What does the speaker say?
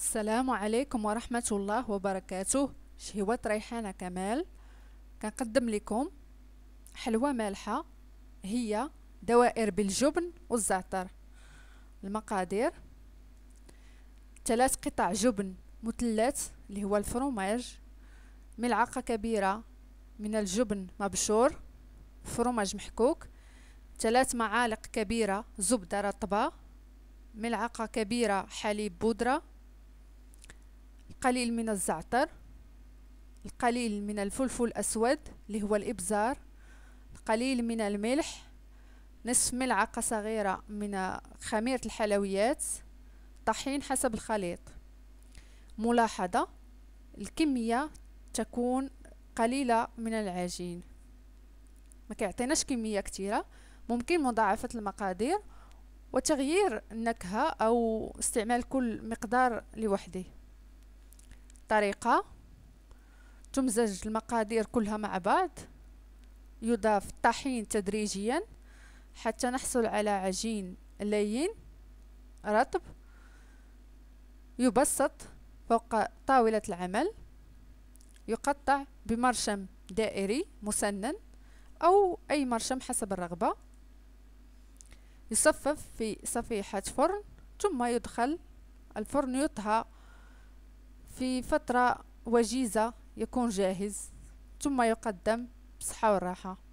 السلام عليكم ورحمة الله وبركاته شهوة ريحانة كمال كنقدم لكم حلوى مالحة هي دوائر بالجبن والزعتر المقادير ثلاث قطع جبن مثلث اللي هو الفروماج ملعقة كبيرة من الجبن مبشور فروماج محكوك ثلاث معالق كبيرة زبدة رطبة ملعقة كبيرة حليب بودرة قليل من الزعتر القليل من الفلفل الأسود اللي هو الإبزار القليل من الملح نصف ملعقة صغيرة من خميرة الحلويات طحين حسب الخليط ملاحظة الكمية تكون قليلة من العجين ما كيعطيناش كمية كتيرة ممكن مضاعفة المقادير وتغيير النكهة أو استعمال كل مقدار لوحده الطريقة تمزج المقادير كلها مع بعض يضاف الطحين تدريجيا حتى نحصل على عجين لين رطب يبسط فوق طاولة العمل يقطع بمرشم دائري مسنن أو أي مرشم حسب الرغبة يصفف في صفيحة فرن ثم يدخل الفرن يطهى في فترة وجيزة يكون جاهز ثم يقدم بصحة والراحة